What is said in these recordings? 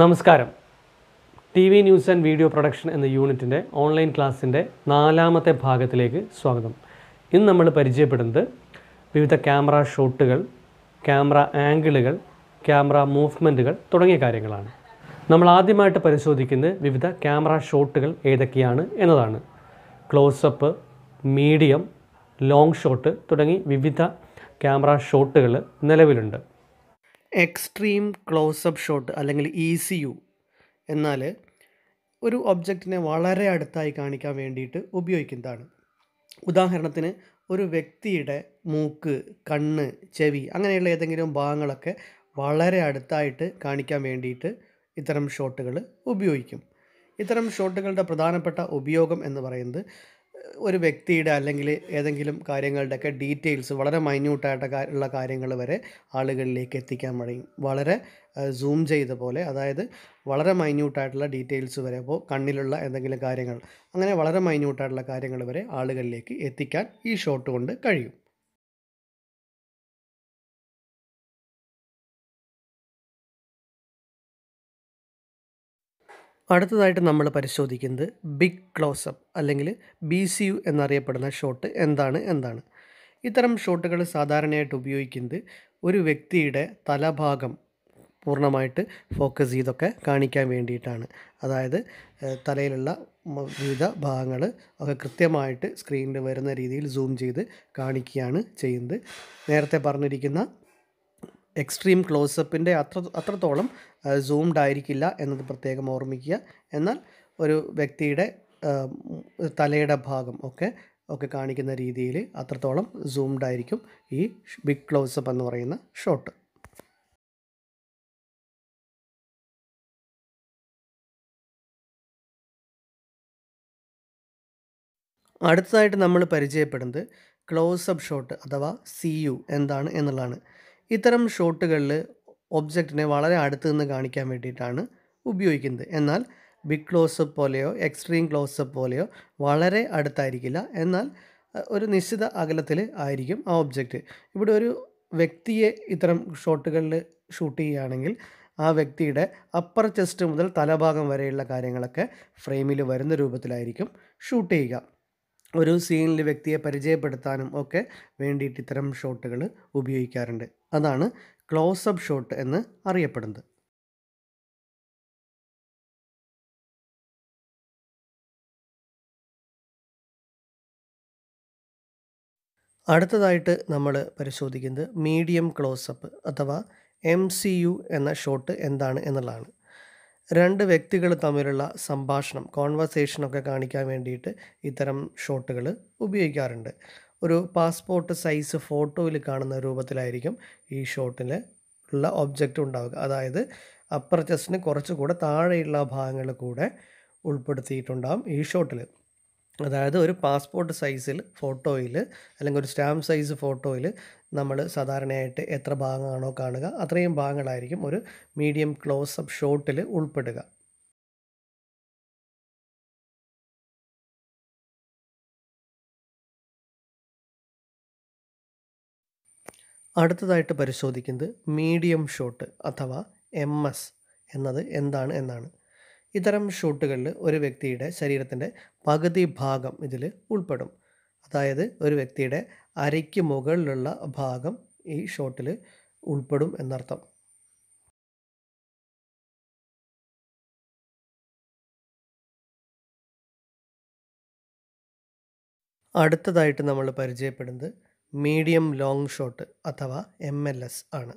നമസ്കാരം T V news and video production എന്ന യൂണിറ്റിൻ്റെ ഓൺലൈൻ ക്ലാസ്സിൻ്റെ നാലാമത്തെ ഭാഗത്തിലേക്ക് സ്വാഗതം ഇന്ന് നമ്മൾ പരിചയപ്പെടുന്നത് വിവിധ ക്യാമറ ഷോട്ടുകൾ ക്യാമറ ആംഗിളുകൾ ക്യാമറ മൂവ്മെൻറ്റുകൾ തുടങ്ങിയ കാര്യങ്ങളാണ് നമ്മൾ ആദ്യമായിട്ട് പരിശോധിക്കുന്നത് വിവിധ ക്യാമറ ഷോട്ടുകൾ ഏതൊക്കെയാണ് എന്നതാണ് ക്ലോസപ്പ് മീഡിയം ലോങ് ഷോട്ട് തുടങ്ങി വിവിധ ക്യാമറ ഷോട്ടുകൾ നിലവിലുണ്ട് എക്സ്ട്രീം ക്ലോസപ്പ് ഷോട്ട് അല്ലെങ്കിൽ ഇ സി യു എന്നാൽ ഒരു ഒബ്ജക്റ്റിനെ വളരെ അടുത്തായി കാണിക്കാൻ വേണ്ടിയിട്ട് ഉപയോഗിക്കുന്നതാണ് ഉദാഹരണത്തിന് ഒരു വ്യക്തിയുടെ മൂക്ക് കണ്ണ് ചെവി അങ്ങനെയുള്ള ഏതെങ്കിലും ഭാഗങ്ങളൊക്കെ വളരെ അടുത്തായിട്ട് കാണിക്കാൻ വേണ്ടിയിട്ട് ഇത്തരം ഷോട്ടുകൾ ഉപയോഗിക്കും ഇത്തരം ഷോട്ടുകളുടെ പ്രധാനപ്പെട്ട ഉപയോഗം എന്ന് പറയുന്നത് ഒരു വ്യക്തിയുടെ അല്ലെങ്കിൽ ഏതെങ്കിലും കാര്യങ്ങളുടെയൊക്കെ ഡീറ്റെയിൽസ് വളരെ മൈന്യൂട്ടായിട്ട് ഉള്ള കാര്യങ്ങൾ വരെ ആളുകളിലേക്ക് എത്തിക്കാൻ കഴിയും വളരെ സൂം ചെയ്ത പോലെ അതായത് വളരെ മൈന്യൂട്ടായിട്ടുള്ള ഡീറ്റെയിൽസ് വരെ അപ്പോൾ കണ്ണിലുള്ള എന്തെങ്കിലും കാര്യങ്ങൾ അങ്ങനെ വളരെ മൈന്യൂട്ടായിട്ടുള്ള കാര്യങ്ങൾ വരെ ആളുകളിലേക്ക് എത്തിക്കാൻ ഈ ഷോട്ട് കൊണ്ട് കഴിയും അടുത്തതായിട്ട് നമ്മൾ പരിശോധിക്കുന്നത് ബിഗ് ക്ലോസപ്പ് അല്ലെങ്കിൽ ബി സി യു എന്നറിയപ്പെടുന്ന ഷോട്ട് എന്താണ് എന്താണ് ഇത്തരം ഷോട്ടുകൾ സാധാരണയായിട്ട് ഉപയോഗിക്കുന്നത് ഒരു വ്യക്തിയുടെ തലഭാഗം പൂർണ്ണമായിട്ട് ഫോക്കസ് ചെയ്തൊക്കെ കാണിക്കാൻ വേണ്ടിയിട്ടാണ് അതായത് തലയിലുള്ള വിവിധ ഭാഗങ്ങൾ ഒക്കെ കൃത്യമായിട്ട് സ്ക്രീനിൽ വരുന്ന രീതിയിൽ സൂം ചെയ്ത് കാണിക്കുകയാണ് ചെയ്യുന്നത് നേരത്തെ പറഞ്ഞിരിക്കുന്ന എക്സ്ട്രീം ക്ലോസപ്പിൻ്റെ അത്ര അത്രത്തോളം സൂംഡ് ആയിരിക്കില്ല എന്നത് പ്രത്യേകം ഓർമ്മിക്കുക എന്നാൽ ഒരു വ്യക്തിയുടെ തലയുടെ ഭാഗം ഒക്കെ ഒക്കെ കാണിക്കുന്ന രീതിയിൽ അത്രത്തോളം സൂംഡ് ആയിരിക്കും ഈ ബിഗ് ക്ലോസപ്പ് എന്ന് പറയുന്ന ഷോട്ട് അടുത്തതായിട്ട് നമ്മൾ പരിചയപ്പെടുന്നത് ക്ലോസ് അപ്പ് ഷോട്ട് അഥവാ സി യു എന്താണ് എന്നുള്ളതാണ് ഇത്തരം ഷോട്ടുകളിൽ ഒബ്ജക്റ്റിനെ വളരെ അടുത്ത് നിന്ന് കാണിക്കാൻ വേണ്ടിയിട്ടാണ് ഉപയോഗിക്കുന്നത് എന്നാൽ ബിഗ് ക്ലോസപ്പ് പോലെയോ എക്സ്ട്രീം ക്ലോസപ്പ് പോലെയോ വളരെ അടുത്തായിരിക്കില്ല എന്നാൽ ഒരു നിശ്ചിത അകലത്തിൽ ആയിരിക്കും ആ ഒബ്ജക്റ്റ് ഇവിടെ ഒരു വ്യക്തിയെ ഇത്തരം ഷോട്ടുകളിൽ ഷൂട്ട് ചെയ്യുകയാണെങ്കിൽ ആ വ്യക്തിയുടെ അപ്പർ ചെസ്റ്റ് മുതൽ തലഭാഗം വരെയുള്ള കാര്യങ്ങളൊക്കെ ഫ്രെയിമിൽ വരുന്ന രൂപത്തിലായിരിക്കും ഷൂട്ട് ചെയ്യുക ഒരു സീനിൽ വ്യക്തിയെ പരിചയപ്പെടുത്താനും ഒക്കെ വേണ്ടിയിട്ട് ഇത്തരം ഷോട്ടുകൾ ഉപയോഗിക്കാറുണ്ട് അതാണ് ക്ലോസപ്പ് ഷോട്ട് എന്ന് അറിയപ്പെടുന്നത് അടുത്തതായിട്ട് നമ്മൾ പരിശോധിക്കുന്നത് മീഡിയം ക്ലോസപ്പ് അഥവാ എം സി യു എന്ന ഷോട്ട് എന്താണ് എന്നുള്ളതാണ് രണ്ട് വ്യക്തികൾ തമ്മിലുള്ള സംഭാഷണം കോൺവെർസേഷനൊക്കെ കാണിക്കാൻ വേണ്ടിയിട്ട് ഇത്തരം ഷോട്ടുകൾ ഉപയോഗിക്കാറുണ്ട് ഒരു പാസ്പോർട്ട് സൈസ് ഫോട്ടോയിൽ കാണുന്ന രൂപത്തിലായിരിക്കും ഈ ഷോട്ടിൽ ഉള്ള ഒബ്ജക്റ്റ് ഉണ്ടാവുക അതായത് അപ്പർ ചെസ്റ്റിന് കുറച്ചുകൂടെ താഴെയുള്ള ഭാഗങ്ങളിൽ കൂടെ ഉൾപ്പെടുത്തിയിട്ടുണ്ടാകും ഈ ഷോട്ടിൽ അതായത് ഒരു പാസ്പോർട്ട് സൈസിൽ ഫോട്ടോയിൽ അല്ലെങ്കിൽ ഒരു സ്റ്റാമ്പ് സൈസ് ഫോട്ടോയിൽ നമ്മൾ സാധാരണയായിട്ട് എത്ര ഭാഗമാണോ കാണുക അത്രയും ഭാഗങ്ങളായിരിക്കും ഒരു മീഡിയം ക്ലോസപ്പ് ഷോട്ടിൽ ഉൾപ്പെടുക അടുത്തതായിട്ട് പരിശോധിക്കുന്നത് മീഡിയം ഷോട്ട് അഥവാ എം എസ് എന്നത് എന്താണ് എന്നാണ് ഇത്തരം ഷോട്ടുകളിൽ ഒരു വ്യക്തിയുടെ ശരീരത്തിൻ്റെ പകുതി ഭാഗം ഇതിൽ ഉൾപ്പെടും അതായത് ഒരു വ്യക്തിയുടെ അരയ്ക്ക് മുകളിലുള്ള ഭാഗം ഈ ഷോട്ടിൽ ഉൾപ്പെടും എന്നർത്ഥം അടുത്തതായിട്ട് നമ്മൾ പരിചയപ്പെടുന്നത് മീഡിയം ലോങ് ഷോട്ട് അഥവാ എം എൽ എസ് ആണ്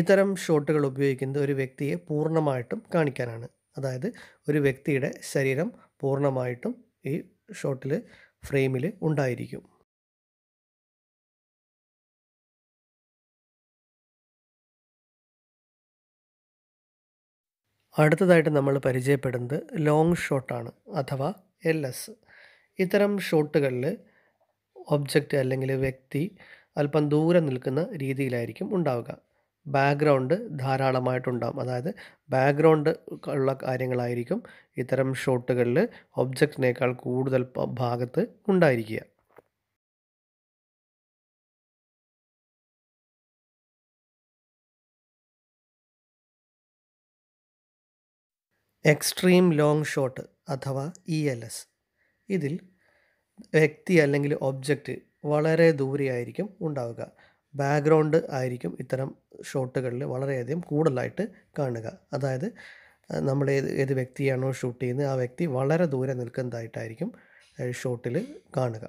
ഇത്തരം ഷോട്ടുകൾ ഉപയോഗിക്കുന്നത് ഒരു വ്യക്തിയെ പൂർണ്ണമായിട്ടും കാണിക്കാനാണ് അതായത് ഒരു വ്യക്തിയുടെ ശരീരം പൂർണ്ണമായിട്ടും ഈ ഷോട്ടിൽ ഫ്രെയിമിൽ ഉണ്ടായിരിക്കും അടുത്തതായിട്ട് നമ്മൾ പരിചയപ്പെടുന്നത് ലോങ് ഷോട്ടാണ് അഥവാ എൽ എസ് ഇത്തരം ഷോട്ടുകളിൽ ഒബ്ജക്റ്റ് അല്ലെങ്കിൽ വ്യക്തി അല്പം ദൂരെ നിൽക്കുന്ന രീതിയിലായിരിക്കും ഉണ്ടാവുക ബാക്ക്ഗ്രൗണ്ട് ധാരാളമായിട്ടുണ്ടാകും അതായത് ബാക്ക്ഗ്രൗണ്ട് ഉള്ള കാര്യങ്ങളായിരിക്കും ഇത്തരം ഷോട്ടുകളിൽ ഒബ്ജക്റ്റിനേക്കാൾ കൂടുതൽ ഭാഗത്ത് ഉണ്ടായിരിക്കുക എക്സ്ട്രീം ലോങ് ഷോട്ട് അഥവാ ഇ എൽ എസ് ഇതിൽ വ്യക്തി അല്ലെങ്കിൽ ഒബ്ജക്റ്റ് വളരെ ദൂരെയായിരിക്കും ഉണ്ടാവുക ബാക്ക്ഗ്രൗണ്ട് ആയിരിക്കും ഇത്തരം ഷോട്ടുകളിൽ വളരെയധികം കൂടുതലായിട്ട് കാണുക അതായത് നമ്മൾ ഏത് ഏത് വ്യക്തിയാണോ ഷൂട്ട് ചെയ്യുന്നത് ആ വ്യക്തി വളരെ ദൂരെ നിൽക്കുന്നതായിട്ടായിരിക്കും ഷോട്ടിൽ കാണുക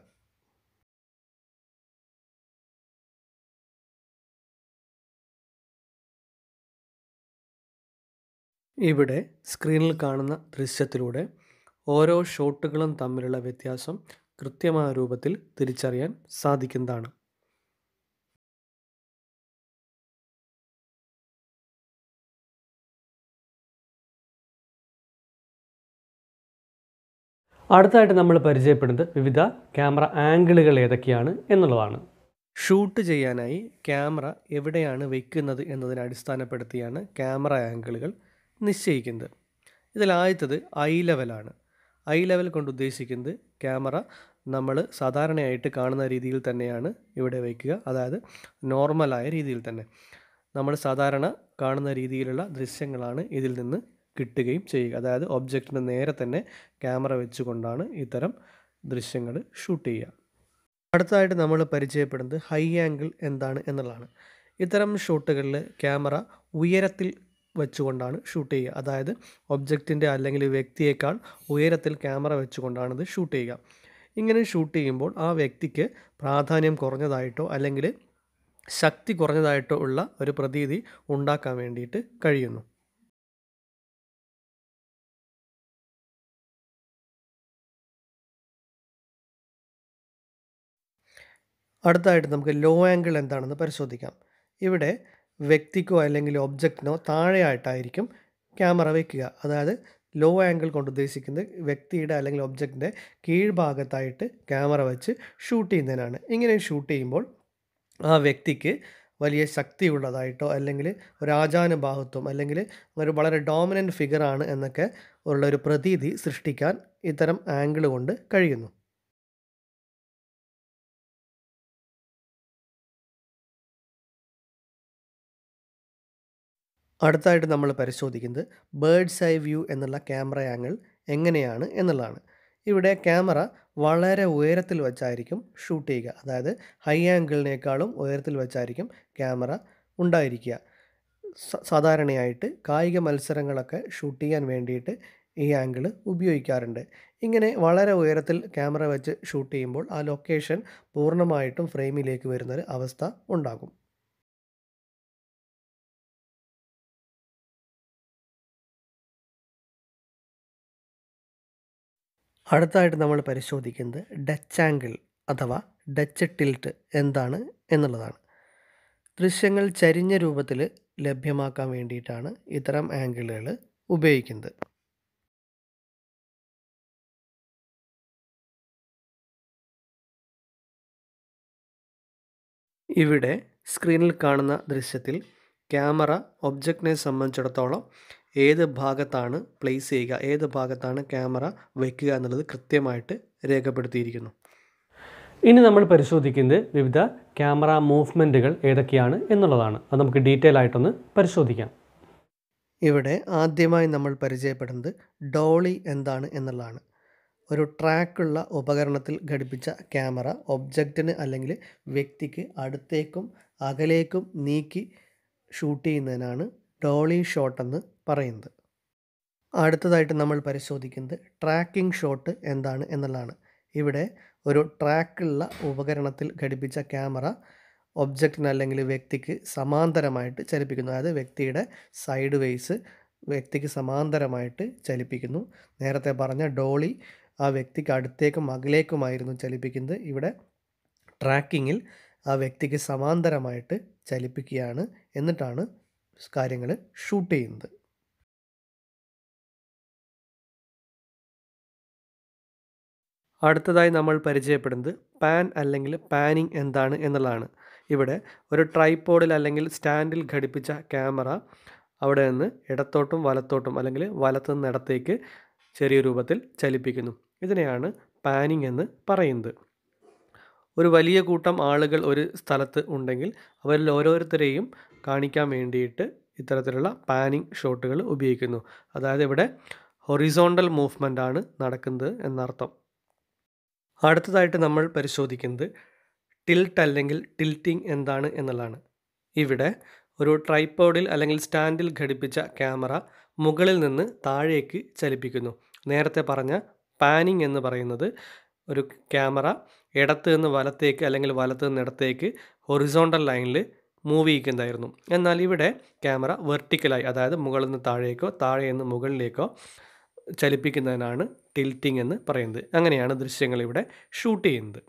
ഇവിടെ സ്ക്രീനിൽ കാണുന്ന ദൃശ്യത്തിലൂടെ ഓരോ ഷോട്ടുകളും തമ്മിലുള്ള വ്യത്യാസം കൃത്യമായ രൂപത്തിൽ തിരിച്ചറിയാൻ സാധിക്കുന്നതാണ് അടുത്തായിട്ട് നമ്മൾ പരിചയപ്പെടുന്നത് വിവിധ ക്യാമറ ആംഗിളുകൾ ഏതൊക്കെയാണ് എന്നുള്ളതാണ് ഷൂട്ട് ചെയ്യാനായി ക്യാമറ എവിടെയാണ് വയ്ക്കുന്നത് എന്നതിനെ അടിസ്ഥാനപ്പെടുത്തിയാണ് ക്യാമറ ആംഗിളുകൾ നിശ്ചയിക്കുന്നത് ഇതിൽ ഐ ലെവലാണ് ഐ ലെവൽ കൊണ്ട് ഉദ്ദേശിക്കുന്നത് ക്യാമറ നമ്മൾ സാധാരണയായിട്ട് കാണുന്ന രീതിയിൽ തന്നെയാണ് ഇവിടെ വയ്ക്കുക അതായത് നോർമലായ രീതിയിൽ തന്നെ നമ്മൾ സാധാരണ കാണുന്ന രീതിയിലുള്ള ദൃശ്യങ്ങളാണ് ഇതിൽ നിന്ന് കിട്ടുകയും ചെയ്യുക അതായത് ഒബ്ജക്റ്റിന് നേരെ തന്നെ ക്യാമറ വെച്ചുകൊണ്ടാണ് ഇത്തരം ദൃശ്യങ്ങൾ ഷൂട്ട് ചെയ്യുക അടുത്തതായിട്ട് നമ്മൾ പരിചയപ്പെടുന്നത് ഹൈ ആംഗിൾ എന്താണ് എന്നുള്ളതാണ് ഇത്തരം ഷോട്ടുകളിൽ ക്യാമറ ഉയരത്തിൽ വെച്ചുകൊണ്ടാണ് ഷൂട്ട് ചെയ്യുക അതായത് ഒബ്ജക്റ്റിൻ്റെ അല്ലെങ്കിൽ വ്യക്തിയേക്കാൾ ഉയരത്തിൽ ക്യാമറ വെച്ചുകൊണ്ടാണ് ഇത് ഷൂട്ട് ചെയ്യുക ഇങ്ങനെ ഷൂട്ട് ചെയ്യുമ്പോൾ ആ വ്യക്തിക്ക് പ്രാധാന്യം കുറഞ്ഞതായിട്ടോ അല്ലെങ്കിൽ ശക്തി കുറഞ്ഞതായിട്ടോ ഉള്ള ഒരു പ്രതീതി ഉണ്ടാക്കാൻ വേണ്ടിയിട്ട് കഴിയുന്നു അടുത്തായിട്ട് നമുക്ക് ലോ ആംഗിൾ എന്താണെന്ന് പരിശോധിക്കാം ഇവിടെ വ്യക്തിക്കോ അല്ലെങ്കിൽ ഒബ്ജക്റ്റിനോ താഴെയായിട്ടായിരിക്കും ക്യാമറ വയ്ക്കുക അതായത് ലോ ആംഗിൾ കൊണ്ട് ഉദ്ദേശിക്കുന്നത് വ്യക്തിയുടെ അല്ലെങ്കിൽ ഒബ്ജക്റ്റിൻ്റെ കീഴ്ഭാഗത്തായിട്ട് ക്യാമറ വെച്ച് ഷൂട്ട് ചെയ്യുന്നതിനാണ് ഇങ്ങനെ ഷൂട്ട് ചെയ്യുമ്പോൾ ആ വ്യക്തിക്ക് വലിയ ശക്തിയുള്ളതായിട്ടോ അല്ലെങ്കിൽ ഒരു ആചാനുബാഹത്വം അല്ലെങ്കിൽ ഒരു വളരെ ഡോമിനൻ്റ് ഫിഗറാണ് എന്നൊക്കെ ഉള്ള ഒരു പ്രതീതി സൃഷ്ടിക്കാൻ ഇത്തരം ആംഗിൾ കൊണ്ട് കഴിയുന്നു അടുത്തായിട്ട് നമ്മൾ പരിശോധിക്കുന്നത് ബേഡ്സ് ഐ വ്യൂ എന്നുള്ള ക്യാമറ ആംഗിൾ എങ്ങനെയാണ് എന്നുള്ളതാണ് ഇവിടെ ക്യാമറ വളരെ ഉയരത്തിൽ വെച്ചായിരിക്കും ഷൂട്ട് ചെയ്യുക അതായത് ഹൈ ആംഗിളിനേക്കാളും ഉയരത്തിൽ വെച്ചായിരിക്കും ക്യാമറ ഉണ്ടായിരിക്കുക സാധാരണയായിട്ട് കായിക മത്സരങ്ങളൊക്കെ ഷൂട്ട് ചെയ്യാൻ വേണ്ടിയിട്ട് ഈ ആംഗിൾ ഉപയോഗിക്കാറുണ്ട് ഇങ്ങനെ വളരെ ഉയരത്തിൽ ക്യാമറ വെച്ച് ഷൂട്ട് ചെയ്യുമ്പോൾ ആ ലൊക്കേഷൻ പൂർണ്ണമായിട്ടും ഫ്രെയിമിലേക്ക് വരുന്നൊരു അവസ്ഥ ഉണ്ടാകും അടുത്തായിട്ട് നമ്മൾ പരിശോധിക്കുന്നത് ഡച്ച് ആംഗിൾ അഥവാ ഡച്ച് ടിൽറ്റ് എന്താണ് എന്നുള്ളതാണ് ദൃശ്യങ്ങൾ ചരിഞ്ഞ രൂപത്തിൽ ലഭ്യമാക്കാൻ വേണ്ടിയിട്ടാണ് ഇത്തരം ആംഗിളുകൾ ഉപയോഗിക്കുന്നത് ഇവിടെ സ്ക്രീനിൽ കാണുന്ന ദൃശ്യത്തിൽ ക്യാമറ ഒബ്ജക്റ്റിനെ സംബന്ധിച്ചിടത്തോളം ഏത് ഭാഗത്താണ് പ്ലേസ് ചെയ്യുക ഏത് ഭാഗത്താണ് ക്യാമറ വയ്ക്കുക എന്നുള്ളത് കൃത്യമായിട്ട് രേഖപ്പെടുത്തിയിരിക്കുന്നു ഇനി നമ്മൾ പരിശോധിക്കുന്നത് വിവിധ ക്യാമറ മൂവ്മെൻറ്റുകൾ ഏതൊക്കെയാണ് എന്നുള്ളതാണ് അത് നമുക്ക് ഡീറ്റെയിൽ ആയിട്ടൊന്ന് പരിശോധിക്കാം ഇവിടെ ആദ്യമായി നമ്മൾ പരിചയപ്പെടുന്നത് ഡോളി എന്താണ് എന്നുള്ളതാണ് ഒരു ട്രാക്കുള്ള ഉപകരണത്തിൽ ഘടിപ്പിച്ച ക്യാമറ ഒബ്ജക്റ്റിന് അല്ലെങ്കിൽ വ്യക്തിക്ക് അടുത്തേക്കും അകലേക്കും നീക്കി ഷൂട്ട് ചെയ്യുന്നതിനാണ് ഡോളി ഷോട്ട് എന്ന് പറയുന്നത് അടുത്തതായിട്ട് നമ്മൾ പരിശോധിക്കുന്നത് ട്രാക്കിംഗ് ഷോട്ട് എന്താണ് എന്നുള്ളതാണ് ഇവിടെ ഒരു ട്രാക്കുള്ള ഉപകരണത്തിൽ ഘടിപ്പിച്ച ക്യാമറ ഒബ്ജക്റ്റിന് അല്ലെങ്കിൽ വ്യക്തിക്ക് സമാന്തരമായിട്ട് ചലിപ്പിക്കുന്നു അതായത് വ്യക്തിയുടെ സൈഡ് വേസ് വ്യക്തിക്ക് സമാന്തരമായിട്ട് ചലിപ്പിക്കുന്നു നേരത്തെ പറഞ്ഞ ഡോളി ആ വ്യക്തിക്ക് അടുത്തേക്കും അകലേക്കുമായിരുന്നു ചലിപ്പിക്കുന്നത് ഇവിടെ ട്രാക്കിങ്ങിൽ ആ വ്യക്തിക്ക് സമാന്തരമായിട്ട് ചലിപ്പിക്കുകയാണ് എന്നിട്ടാണ് കാര്യങ്ങൾ ഷൂട്ട് ചെയ്യുന്നത് അടുത്തതായി നമ്മൾ പരിചയപ്പെടുന്നത് പാൻ അല്ലെങ്കിൽ പാനിങ് എന്താണ് എന്നുള്ളതാണ് ഇവിടെ ഒരു ട്രൈപോഡിൽ അല്ലെങ്കിൽ സ്റ്റാൻഡിൽ ഘടിപ്പിച്ച ക്യാമറ അവിടെ നിന്ന് ഇടത്തോട്ടും വലത്തോട്ടും അല്ലെങ്കിൽ വലത്തു നിന്ന് ഇടത്തേക്ക് ചെറിയ രൂപത്തിൽ ചലിപ്പിക്കുന്നു ഇതിനെയാണ് പാനിങ് എന്ന് പറയുന്നത് ഒരു വലിയ കൂട്ടം ആളുകൾ ഒരു സ്ഥലത്ത് ഉണ്ടെങ്കിൽ അവരിൽ ഓരോരുത്തരെയും കാണിക്കാൻ വേണ്ടിയിട്ട് ഇത്തരത്തിലുള്ള പാനിങ് ഷോട്ടുകൾ ഉപയോഗിക്കുന്നു അതായത് ഇവിടെ ഹൊറിസോണ്ടൽ മൂവ്മെൻ്റ് ആണ് നടക്കുന്നത് എന്നർത്ഥം അടുത്തതായിട്ട് നമ്മൾ പരിശോധിക്കുന്നത് ടിൽട്ട് അല്ലെങ്കിൽ ടിൽറ്റിംഗ് എന്താണ് എന്നുള്ളതാണ് ഇവിടെ ഒരു ട്രൈപ്പോഡിൽ അല്ലെങ്കിൽ സ്റ്റാൻഡിൽ ഘടിപ്പിച്ച ക്യാമറ മുകളിൽ നിന്ന് താഴേക്ക് ചലിപ്പിക്കുന്നു നേരത്തെ പറഞ്ഞ പാനിങ് എന്ന് പറയുന്നത് ഒരു ക്യാമറ ഇടത്ത് നിന്ന് വലത്തേക്ക് അല്ലെങ്കിൽ വലത്ത് നിന്ന് ഇടത്തേക്ക് ഹൊറിസോണ്ടൽ ലൈനിൽ മൂവ് ചെയ്യിക്കുന്നതായിരുന്നു എന്നാൽ ഇവിടെ ക്യാമറ വെർട്ടിക്കലായി അതായത് മുകളിൽ നിന്ന് താഴേക്കോ താഴെ നിന്ന് മുകളിലേക്കോ ചലിപ്പിക്കുന്നതിനാണ് ടിൽറ്റിംഗ് എന്ന് പറയുന്നത് അങ്ങനെയാണ് ദൃശ്യങ്ങൾ ഇവിടെ ഷൂട്ട് ചെയ്യുന്നത്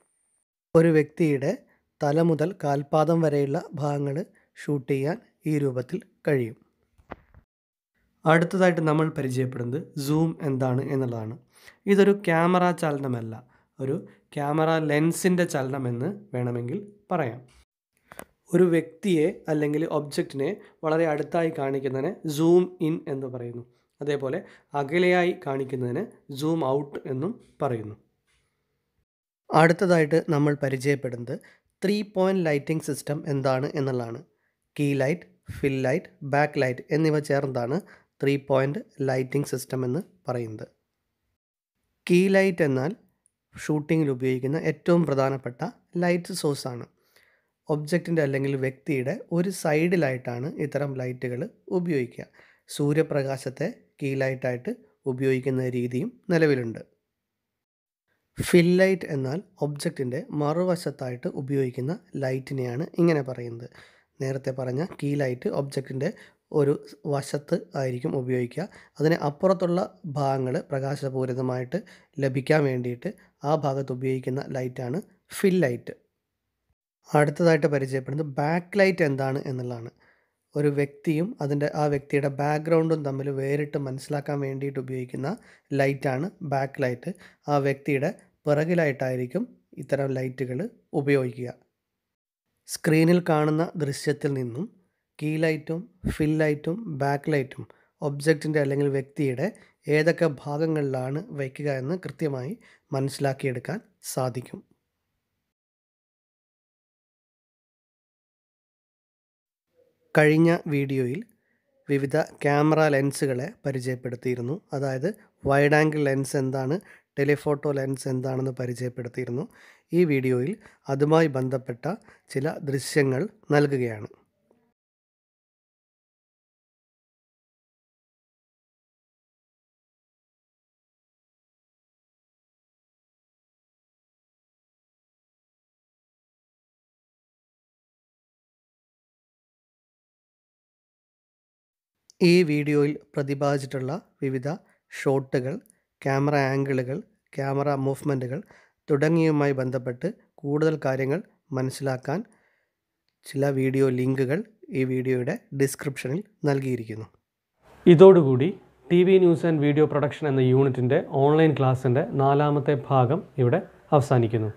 ഒരു വ്യക്തിയുടെ തല മുതൽ കാൽപാദം വരെയുള്ള ഭാഗങ്ങൾ ഷൂട്ട് ചെയ്യാൻ ഈ രൂപത്തിൽ കഴിയും അടുത്തതായിട്ട് നമ്മൾ പരിചയപ്പെടുന്നത് സൂം എന്താണ് എന്നുള്ളതാണ് ഇതൊരു ക്യാമറ ചലനമല്ല ഒരു ക്യാമറ ലെൻസിൻ്റെ എന്ന് വേണമെങ്കിൽ പറയാം ഒരു വ്യക്തിയെ അല്ലെങ്കിൽ ഒബ്ജക്റ്റിനെ വളരെ അടുത്തായി കാണിക്കുന്നതിന് സൂം ഇൻ എന്ന് പറയുന്നു അതേപോലെ അകലെയായി കാണിക്കുന്നതിന് സൂം ഔട്ട് എന്നും പറയുന്നു അടുത്തതായിട്ട് നമ്മൾ പരിചയപ്പെടുന്നത് ത്രീ പോയിൻറ്റ് ലൈറ്റിംഗ് സിസ്റ്റം എന്താണ് എന്നുള്ളതാണ് key light fill light back light എന്നിവ ചേർന്നതാണ് ത്രീ പോയിൻറ്റ് ലൈറ്റിംഗ് സിസ്റ്റം എന്ന് പറയുന്നത് കീ ലൈറ്റ് എന്നാൽ ഷൂട്ടിങ്ങിൽ ഉപയോഗിക്കുന്ന ഏറ്റവും പ്രധാനപ്പെട്ട ലൈറ്റ് സോഴ്സാണ് ഒബ്ജക്റ്റിൻ്റെ അല്ലെങ്കിൽ വ്യക്തിയുടെ ഒരു സൈഡിലായിട്ടാണ് ഇത്തരം ലൈറ്റുകൾ ഉപയോഗിക്കുക സൂര്യപ്രകാശത്തെ കീലായിട്ടായിട്ട് ഉപയോഗിക്കുന്ന രീതിയും നിലവിലുണ്ട് ഫിൽ ലൈറ്റ് എന്നാൽ ഒബ്ജക്റ്റിൻ്റെ മറുവശത്തായിട്ട് ഉപയോഗിക്കുന്ന ലൈറ്റിനെയാണ് ഇങ്ങനെ പറയുന്നത് നേരത്തെ പറഞ്ഞ കീ ലൈറ്റ് ഒബ്ജക്റ്റിൻ്റെ ഒരു വശത്ത് ആയിരിക്കും ഉപയോഗിക്കുക അതിന് അപ്പുറത്തുള്ള ഭാഗങ്ങൾ പ്രകാശപൂരിതമായിട്ട് ലഭിക്കാൻ വേണ്ടിയിട്ട് ആ ഭാഗത്ത് ഉപയോഗിക്കുന്ന ലൈറ്റാണ് ഫിൽ ലൈറ്റ് അടുത്തതായിട്ട് പരിചയപ്പെടുന്നത് ബാക്ക് ലൈറ്റ് എന്താണ് എന്നുള്ളതാണ് ഒരു വ്യക്തിയും അതിൻ്റെ ആ വ്യക്തിയുടെ ബാക്ക്ഗ്രൗണ്ടും തമ്മിൽ വേറിട്ട് മനസ്സിലാക്കാൻ വേണ്ടിയിട്ട് ഉപയോഗിക്കുന്ന ലൈറ്റാണ് ബാക്ക് ലൈറ്റ് ആ വ്യക്തിയുടെ പിറകിലായിട്ടായിരിക്കും ഇത്തരം ലൈറ്റുകൾ ഉപയോഗിക്കുക സ്ക്രീനിൽ കാണുന്ന ദൃശ്യത്തിൽ നിന്നും കീ ലൈറ്റും ഫിൽ ലൈറ്റും ബാക്ക് ലൈറ്റും ഒബ്ജക്റ്റിൻ്റെ അല്ലെങ്കിൽ വ്യക്തിയുടെ ഏതൊക്കെ ഭാഗങ്ങളിലാണ് വയ്ക്കുക എന്ന് കൃത്യമായി മനസ്സിലാക്കിയെടുക്കാൻ സാധിക്കും കഴിഞ്ഞ വീഡിയോയിൽ വിവിധ ക്യാമറ ലെൻസുകളെ പരിചയപ്പെടുത്തിയിരുന്നു അതായത് വൈഡ് ആംഗിൾ ലെൻസ് എന്താണ് ടെലിഫോട്ടോ ലെൻസ് എന്താണെന്ന് പരിചയപ്പെടുത്തിയിരുന്നു ഈ വീഡിയോയിൽ അതുമായി ബന്ധപ്പെട്ട ചില ദൃശ്യങ്ങൾ നൽകുകയാണ് ഈ വീഡിയോയിൽ പ്രതിപാദിച്ചിട്ടുള്ള വിവിധ ഷോട്ടുകൾ ക്യാമറ ആംഗിളുകൾ ക്യാമറ മൂവ്മെൻറ്റുകൾ തുടങ്ങിയവുമായി ബന്ധപ്പെട്ട് കൂടുതൽ കാര്യങ്ങൾ മനസ്സിലാക്കാൻ ചില വീഡിയോ ലിങ്കുകൾ ഈ വീഡിയോയുടെ ഡിസ്ക്രിപ്ഷനിൽ നൽകിയിരിക്കുന്നു ഇതോടുകൂടി T V news and video production എന്ന യൂണിറ്റിൻ്റെ ഓൺലൈൻ ക്ലാസ്സിൻ്റെ നാലാമത്തെ ഭാഗം ഇവിടെ അവസാനിക്കുന്നു